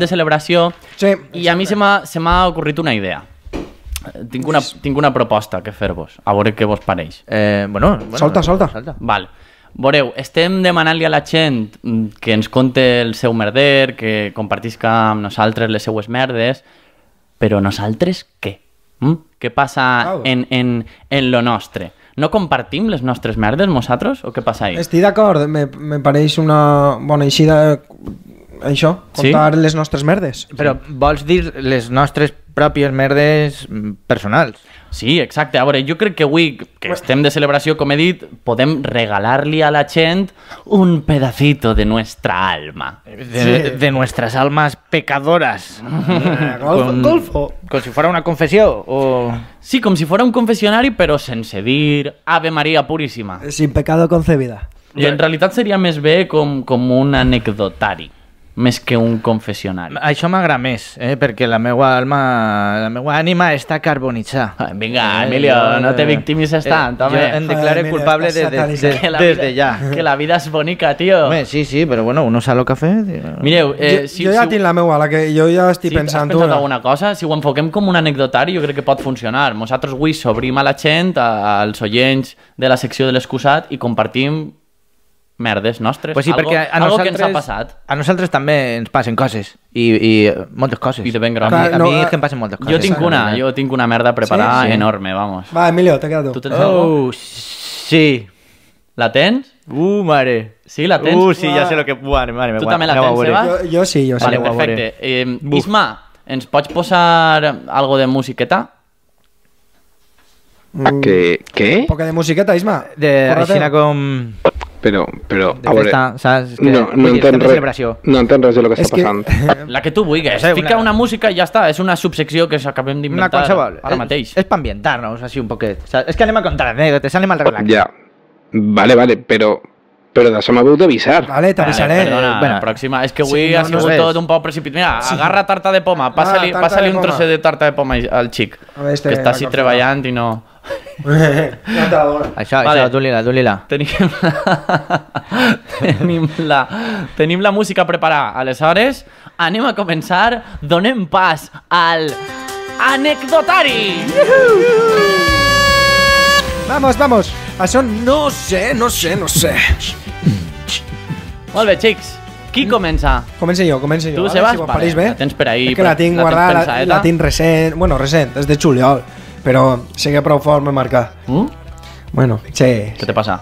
de celebració. Sí, I a mi se m'ha ocorrit una idea. Tinc una, tinc una proposta que fer-vos, a veure què vos pareix. Eh, bueno, bueno, solta, solta. solta. Val. Voreu, estem demanant-li a la gent que ens conte el seu merder, que compartisca amb nosaltres les seues merdes, però nosaltres què? Mm? Què passa oh. en, en, en lo nostre? no compartim les nostres merdes nosaltres o què passa ahí? Estic d'acord, me, me pareix una bona eixida això, contar sí? les nostres merdes. Però vols dir les nostres pròpies merdes mm, personals. Sí, exacte. A veure, jo crec que avui, que estem de celebració, com he dit, podem regalar-li a la gent un pedacito de nuestra alma. De, sí. de nuestras almas pecadoras. Ah, golfo, com, golfo. Com si fora una confessió. O... Sí, com si fora un confessionari, però sense dir Ave Maria Puríssima. Sin pecado concebida. I en realitat seria més bé com, com un anecdotari més que un confessionari. Això m'agrada més, eh? perquè la meva alma, la meva ànima està carbonitzada. Ah, vinga, eh, Emilio, eh, no te eh, victimises eh, tant, home. Jo em declaro culpable des de, de, de, des de ja. Que la vida és bonica, tio. Home, sí, sí, però bueno, uno sap el que fer. Mireu, eh, si, jo, jo ja si... tinc la meva, la que jo ja estic si pensant. Si has pensat alguna cosa, si ho enfoquem com un anecdotari, jo crec que pot funcionar. Nosaltres avui s'obrim a la gent, als oients de la secció de l'excusat i compartim merdes nostres. Pues sí, algo, perquè a nosaltres, que ens ha passat. A nosaltres també ens passen coses, i, i coses. a, mí no, a muchas cosas. Yo tengo una, yo tengo una merda preparada enorme, vamos. Va, Emilio, te queda tu. Tu tens oh, Sí. La tens? Uh, mare. Sí, la tens? Uh, sí, ya sé lo que... Mare, mare, me també la tens, Yo Jo, yo sí, yo sí. Vale, perfecto. Eh, em, Isma, ens pots posar algo de musiqueta? ¿Qué? Ah, qué de musiqueta, Isma. De, així con pero, pero, de no, no entiendo no entiendo de lo que está pasando. La que tú, Wig, fica una... música y ya está. Es una subsección que s'acabem de Una ara mateix. matéis para es para ambientarnos así un poquito. Es que anima a te sale mal al relax. Ya. vale, vale, pero pero eso me voy Vale, avisar. Vale, perdona, bueno, la es que Wig ha sido todo un poco precipitado. Mira, agarra tarta de poma, Va a salir un trozo de tarta de poma al chico. Este que está así trabajando y no... Això, vale. això, tu tú lila Tenim la... tenim, la... música preparada. Aleshores, anem a començar. Donem pas al... Anecdotari! Vamos, vamos. Això no sé, no sé, no sé. Molt bé, ¿Quién Qui comença? Comença jo, comença jo. Tu, Sebas? Si vale, bé. La tens per ahir. que guardada, la eh, tinc Bueno, recent, es de juliol. però sé que prou fort me marca. Mm? Bueno, sí. Què te passa?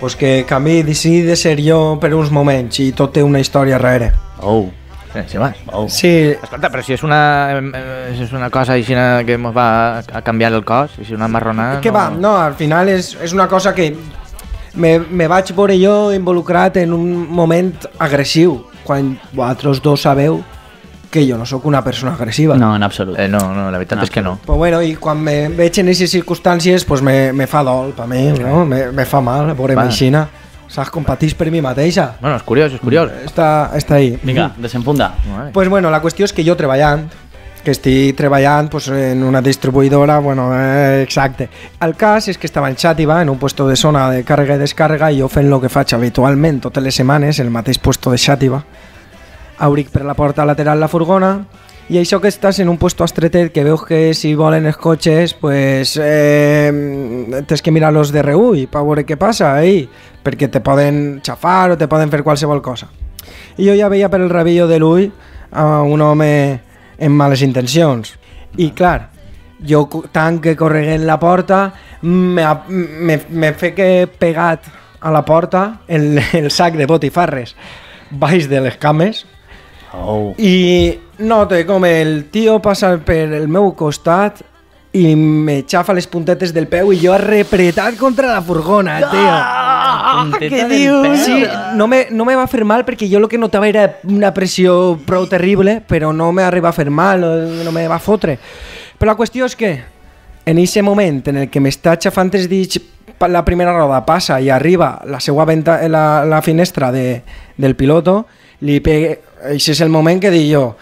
Pues que, que a mi decidí de ser jo per uns moments i tot té una història rere. Oh, eh, sí, va. Oh. Sí. Escolta, però si és una, eh, si és una cosa així que ens va a, canviar el cos, si una marrona... Eh, que no... va, no, al final és, és una cosa que me, me vaig veure jo involucrat en un moment agressiu, quan vosaltres dos sabeu que yo no soy una persona agresiva. No, en absoluto. Eh, no, no, la verdad es que no. Pues bueno, y cuando me echen esas circunstancias pues me, me fa dol, para mí no? Me, me fa mal pobre Va. ¿Sabes sabes compatís per mi mateixa. Bueno, es curioso, es curioso. Mm, Está ahí. Venga, mm. desenfunda. Pues bueno, la cuestión es que yo treballant, que estoy treballant pues, en una distribuidora, bueno, exacto. Eh, exacte. El es es que estaba en Chativa en un puesto de zona de carga y descarga, y ofen lo que facha habitualmente, totes les el mateix puesto de Xàtiva, Auric per la porta lateral la furgona i això que estàs en un puesto estretet que veus que si volen els cotxes pues, eh, tens que mirar-los de reull per veure què passa ahí, perquè te poden xafar o te poden fer qualsevol cosa i jo ja veia per el rabillo de l'ull a un home amb males intencions i clar, jo tant que correguen la porta me fet que pegat a la porta el, el sac de botifarres baix de les cames Oh. I noto com el tio passa per el meu costat i me xafa les puntetes del peu i jo repretat contra la furgona, ah, tio. Ah, què dius? Sí, no me, no me va fer mal perquè jo el que notava era una pressió prou terrible, però no me arriba a fer mal, no me va fotre. Però la qüestió és que en aquest moment en el que m'està xafant els dits la primera roda passa i arriba la seva venta, la, la finestra de, del piloto, li pegue, això és el moment que dic jo,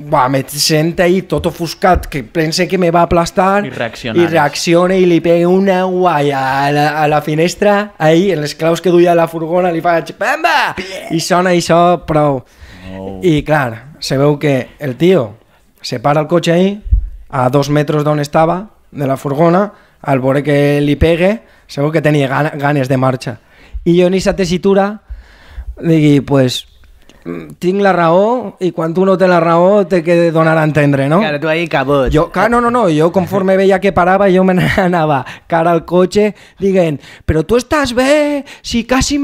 Buah, me sent ahí tot ofuscat, que pense que me va aplastar i, i reacciona i li pegue una guai a la, a la finestra, ahí, en les claus que duia la furgona, li faig bamba! I sona això, prou. Oh. I clar, se veu que el tio se para el cotxe ahí, a dos metres d'on estava, de la furgona, al vore que li pegue, se veu que tenia ganes de marxa. I jo en aquesta tessitura digui, pues, Ting la raó Y cuando uno te la raó te que donar a entendre, no? Claro, tú ahí cabot. Yo, no, no, no, yo conforme veía que paraba yo me ganaba cara al coche digen, Pero tú estás ve, si casi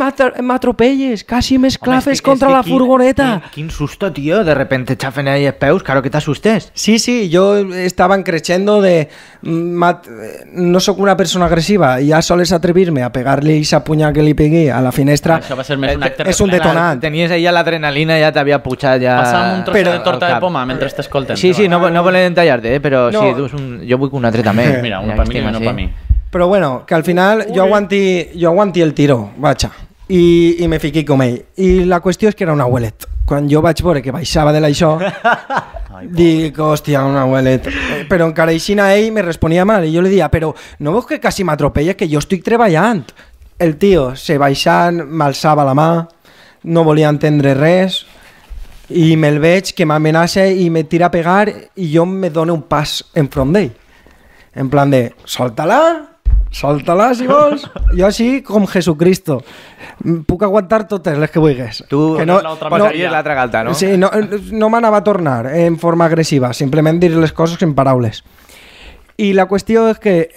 atropelles casi m'esclafes contra la furgoneta. Qué susto, tío, de repente xafen ahí els claro que te asustes Sí, sí, Yo estaba creciendo de... Mm, eh, no soy una persona agresiva ya soles atreverme a pegarle Esa puña que le pegué a la finestra. Es ser un detonante Tenías ahí detonant. Tenies l'adrenalina ja t'havia pujat ja... Passa'm un tros però, de torta de poma mentre t'escolten. Sí, sí, no, no volem tallar-te, eh, però no. sí, tu un... jo vull un altre també. Mira, un per mi i per mi. Però bueno, que al final jo aguanti, jo aguanti el tiro, vaja, i, i me fiqui com ell. I la qüestió és que era una abuelet. Quan jo vaig veure que baixava de l'això, dic, hòstia, una abuelet. Però encara així ell me responia mal i jo li dia, però no veus que quasi m'atropella, que jo estic treballant. El tio se baixant, m'alçava la mà, no a entendre res Y me'l veig que amenaza y me tira a pegar Y yo me done un pas front day En plan de, solta-la, solta-la si vos yo Jesucristo. puca aguantar totes les que vulguis. Tu que no, l'altra no, no? Sí, no, no a tornar eh, en forma agresiva. Simplemente dir les cosas en paraules. la cuestión es que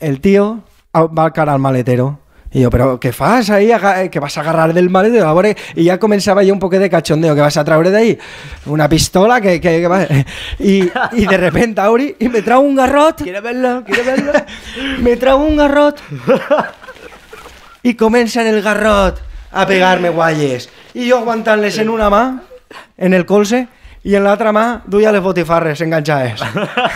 el, tío ah, va a cara al maletero y yo, pero ¿qué fas ahí? Eh, que vas a agarrar del mal? de Y ya comenzaba yo un poco de cachondeo, que vas a traer de ahí una pistola, que, que, y, de repente Auri, y me trae un garrot. quiere verlo? quiere verlo? me trae un garrot. y comienza en el garrot a pegarme guayes. Y yo aguantarles en una más, en el colse. i en l'altra mà duia les botifarres enganxades.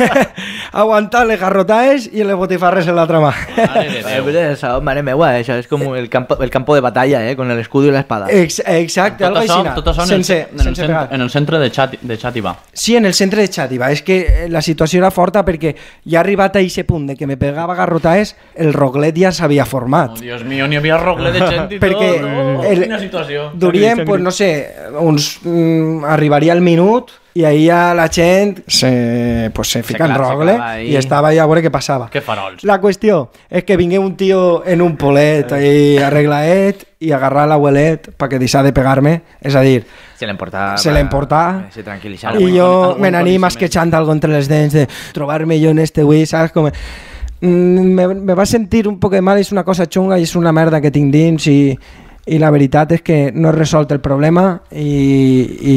Aguantar les garrotades i les botifarres en l'altra mà. Eh, mare meua, això és com el campo, el campo de batalla, eh? con el escudo i l'espada. Ex exacte, algo així. tot això en, el, en, el centre, en el centre de, Xat, de Xàtiva. Sí, en el centre de Xàtiva. És que eh, la situació era forta perquè ja arribat a aquest punt de que me pegava garrotades, el roglet ja s'havia format. Oh, Dios mío, n'hi havia roglet de gent i perquè tot. Oh, el, quina situació. Duríem, pues, no sé, uns, mm, arribaria al minut i ahir ja la gent se, pues, se fica se en rogle i estava allà a veure què passava. Que farols. La qüestió és que vingué un tio en un polet eh. i arreglaet i agarrar l'abuelet perquè deixar de pegar-me, és a dir... Se l'emportà... Se l'emportà... Se tranquil·litzar. I jo me n'anim esquetxant algo entre les dents de trobar-me jo en este hui, saps com... Mm, me, me va sentir un poc de mal, és una cosa xunga i és una merda que tinc dins i, i la veritat és que no has resolt el problema i, i...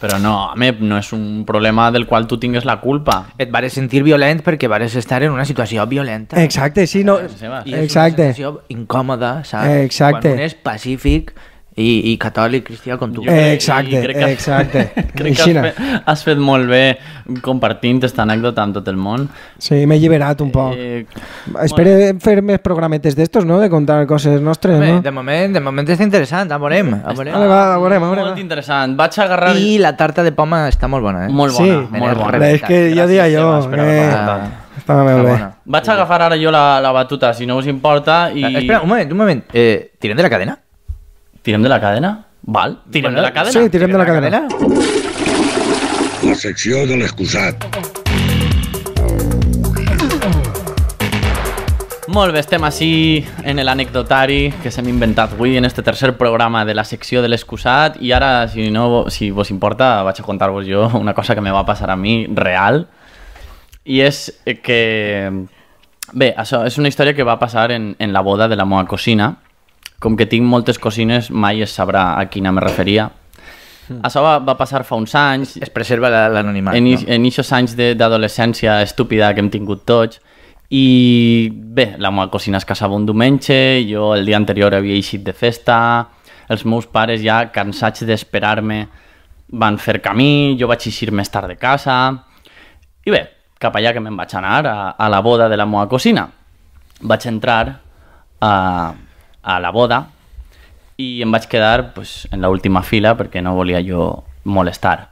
Però no, home, no és un problema del qual tu tingues la culpa. Et vares sentir violent perquè vares estar en una situació violenta. Exacte, sí, no... I és Exacte. una situació incòmoda, saps? Exacte. Quan un és pacífic Y i catòlic cristià com tu. Exacto, exacto. exacte, crec que, exacte. crec que has, fet, has fet molt bé compartint aquesta anècdota amb tot el món. Sí, m'he alliberat un poc. Eh, Espero bueno. Eh, fer més programetes d'estos, no?, de contar coses nostres, no? De moment, de moment és interessant, amorem. Amorem, Molt interessant. Vaig agarrar... I la tarta de poma està molt bona, eh? Molt bona, sí, molt bona. És que yo dia jo... Que... Eh, estava molt bé. Vaig agafar ara jo la, la batuta, si no us importa. I... Espera, un moment, un moment. Eh, tirem de la cadena? Tirando la cadena? ¿Vale? Tirando la cadena. Sí, tirando la, cadena. La sección de excusat. Molt este tema así en el anecdotari que se me inventat ¿wii? en este tercer programa de la sección del excusat Y ahora, si no, si vos importa, vais a contar-vos una cosa que me va a pasar a mí, real Y es que... ve, es una historia que va a pasar en la boda de la moa cocina. Com que tinc moltes cosines, mai es sabrà a quina me referia. Hmm. Això va, va passar fa uns anys. Es, es preserva l'anonimat. En, no? en aquests anys d'adolescència estúpida que hem tingut tots. I bé, la meva cosina es casava un diumenge, jo el dia anterior havia eixit de festa, els meus pares ja cansats d'esperar-me van fer camí, jo vaig eixir més tard de casa... I bé, cap allà que me'n vaig anar, a, a la boda de la meva cosina. Vaig entrar a, a la boda i em vaig quedar pues, en l'última fila perquè no volia jo molestar.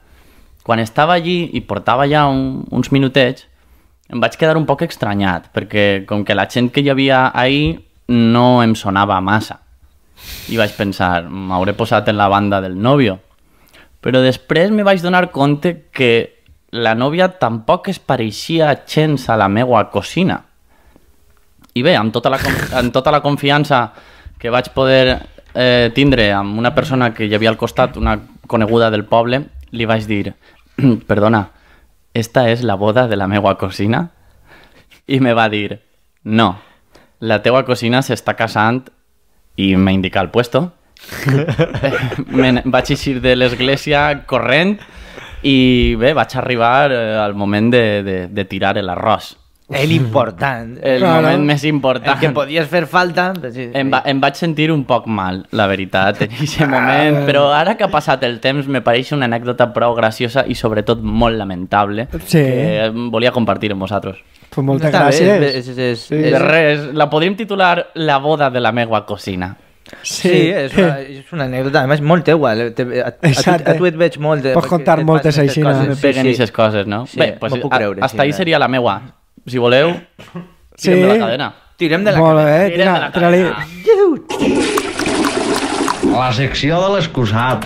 Quan estava allí i portava ja un, uns minutets, em vaig quedar un poc estranyat, perquè com que la gent que hi havia ahir no em sonava massa. I vaig pensar, m'hauré posat en la banda del nòvio. Però després me vaig donar compte que la nòvia tampoc es pareixia gens a la meua cosina. I bé, amb tota la, amb tota la confiança que vaig poder eh, tindre amb una persona que hi havia al costat, una coneguda del poble, li vaig dir, perdona, esta és la boda de la meua cosina? I me va dir, no, la teua cosina s'està casant i me indica el puesto. me vaig eixir de l'església corrent i bé, vaig arribar eh, al moment de, de, de tirar l'arròs. El important. El claro. moment més important. El que podies fer falta... Doncs sí, em, va, em vaig sentir un poc mal, la veritat, en aquest moment, però ara que ha passat el temps me pareix una anècdota prou graciosa i sobretot molt lamentable sí. que volia compartir amb vosaltres. Pues moltes Està gràcies. Bé, és, és, és, sí. és, res, la podríem titular La boda de la meua cosina. Sí, sí és, una, és una anècdota, a més, molt teua. Eh, te, a, a, a, tu et veig molt... Eh, Pots contar moltes així. Peguen sí, sí. aquestes coses, no? Sí, Bé, pues, creure, a, hasta sí, ahí eh. seria la meua si voleu, sí. tirem de la cadena. Tirem de la Molt cadena. Bé, tirem tira, tira, li La secció de l'excusat.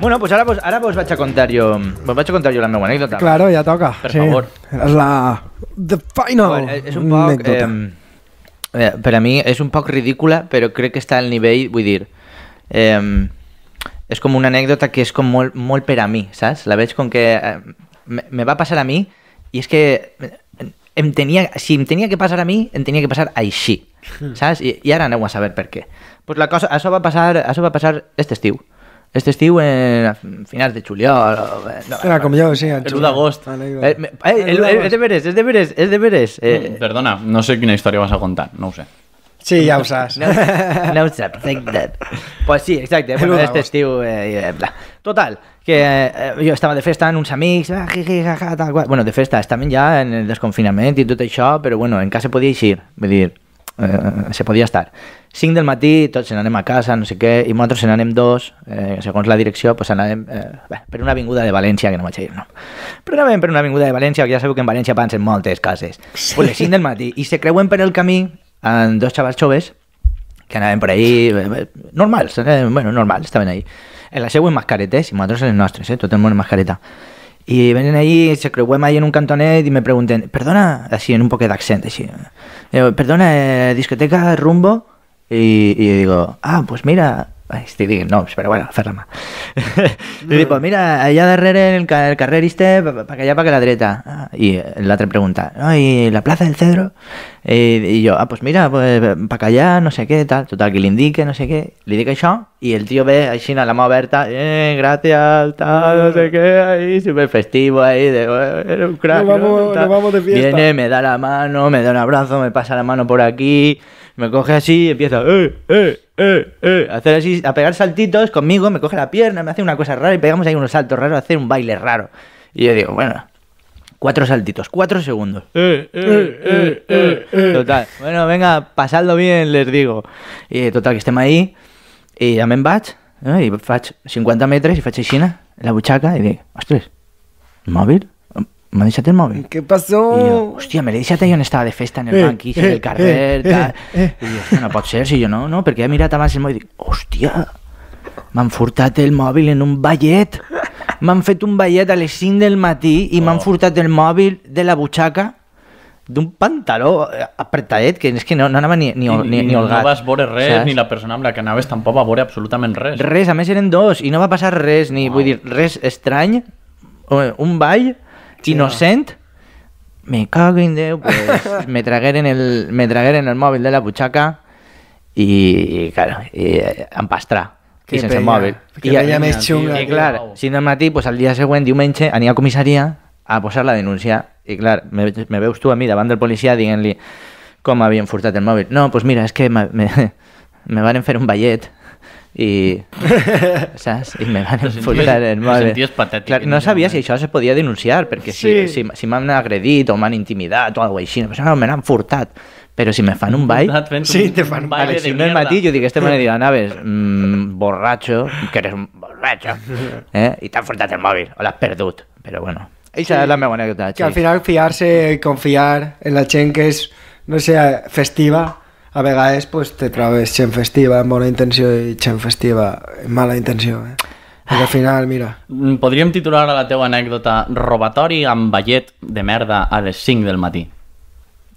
Bueno, pues ahora, pues ahora vos vaig a contar jo, vos vaig a contar jo la meva anècdota. Claro, ja toca. Per sí. favor. És la... The final bueno, eh, és un poc, anècdota. Eh, eh, per a mi és un poc ridícula, però crec que està al nivell, vull dir... Eh, és com una anècdota que és com molt, molt per a mi, saps? La veig com que eh, me, va a pasar a mí. Y es que em, si em tenía que pasar a mí tenía em tenía que pasar a ¿sabes? y ahora no voy a saber por qué Pues la cosa, eso va pasar eso va pasar este Steve Este estiu en finales de julio Era ah, com sí, el eh, eh, de veres, es de veres, es de veres. Mm, perdona, no sé qué historia vas a contar, no sé. Sí, ja ho saps. No, no ho saps, think that. Pues sí, exacte, bueno, aquest estiu... Eh, bla. Total, que eh, jo estava de festa amb uns amics, ah, hi, hi, ha, ha, tal qual. Bueno, de festa, estaven ja en el desconfinament i tot això, però bueno, en casa podia eixir, vull dir, eh, se podia estar. 5 del matí, tots se n'anem a casa, no sé què, i nosaltres se n'anem dos, eh, segons la direcció, pues anàvem eh, bé, per una avinguda de València, que no vaig dir, no. Però anàvem per una avinguda de València, que ja sabeu que en València pensen moltes cases. Sí. Pues les 5 del matí, i se creuen per el camí dos chavales choves que andaban por ahí, eh, eh, normal, eh, bueno, normal, estaban ahí. En la següent mascaretes, ...y en en nostres, eh, ...todo el en mascareta. ...y vienen ahí, se creuem ahí en un cantonet ...y me pregunten, perdona, ...así en un poco de accent... perdona, discoteca Rumbo? ...y digo, ah, pues mira, pero pero bueno, fer-la mira, allá pues mira, allá darrere, el, el carrer este, para allá para que la dreta. Ah, la otra pregunta, no, la plaza del Cedro? Eh, y yo, ah, pues mira, pues, para allá no sé qué, tal. Total, que le indique, no sé qué Le indique eso, y el tío ve ahí a la mano Berta, eh, gracias tal, no sé qué, ahí, súper festivo, ahí, de, eh, era un crack. vamos de fiesta. Viene, me da la mano, me da un abrazo, me pasa la mano por aquí me coge así y empieza eh, eh, eh, a hacer así, a pegar saltitos conmigo, me coge la pierna, me hace una cosa rara y pegamos ahí unos saltos raros, a hacer un baile raro. Y yo digo, bueno, cuatro saltitos, cuatro segundos. Total, bueno, venga, pasadlo bien, les digo. Y total, que estemos ahí y llamen Batch, y Batch 50 metros y y China, la buchaca y digo, ostras, móvil. me ha deixat el mòbil. Què passó? jo, hòstia, me l'he deixat allà on estava de festa, en el eh, banquillo, eh, del carrer, eh, tal. Eh, eh. I jo, no pot ser, si jo no, no, perquè he mirat abans el mòbil i dic, hòstia, m'han furtat el mòbil en un ballet. M'han fet un ballet a les 5 del matí i oh. m'han furtat el mòbil de la butxaca d'un pantaló eh, apretadet que és que no, no anava ni, ni, ni, ni, ni holgat. No vas veure res, saps? ni la persona amb la que anaves tampoc va veure absolutament res. Res, a més eren dos i no va passar res, ni wow. vull dir, res estrany, un ball Innocent, me cago en Dios, pues me tragueren el, me tragueren el mòbil de la butxaca i, i claro, i, empastrar. Eh, que I sense penya, mòbil. Que I, penya més xunga. I, i clar, si no matí, pues, al dia següent, diumenge, anirà a comissaria a posar la denúncia. I clar, me, me veus tu a mi davant del policia dient-li com havien furtat el mòbil. No, pues mira, és que me, me, me van fer un ballet y me van a en el móvil. no sabía si eso se podía denunciar, porque si, si, han agredido, me o intimidado, intimidat o algo así, pues me han furtado. Pero si me fan un baile... sí, te fan un baile. si no es matillo, digo que este me dirà, anaves naves borracho, que eres un borracho. eh? Y han furtado el móvil o las perdut. Pero bueno, Esa sí. la mejor anécdota. Que al final fiarse, y confiar en la chen que es no sé, festiva, a vegades pues, te trobes gent festiva amb bona intenció i gent festiva amb mala intenció. Eh? Perquè al final, mira... Mm, podríem titular a la teva anècdota Robatori amb ballet de merda a les 5 del matí.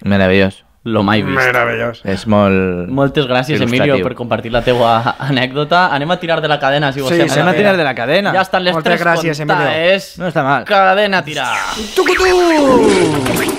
Meravellós. Lo mai vist. Meravellós. És molt... Moltes gràcies, Emilio, per compartir la teua anècdota. Anem a tirar de la cadena, si vos sí, sembla. Sí, anem a tirar de la cadena. Ja estan les Moltes tres gràcies, contades. Emilio. No està mal. Cadena tirar. Tucutú!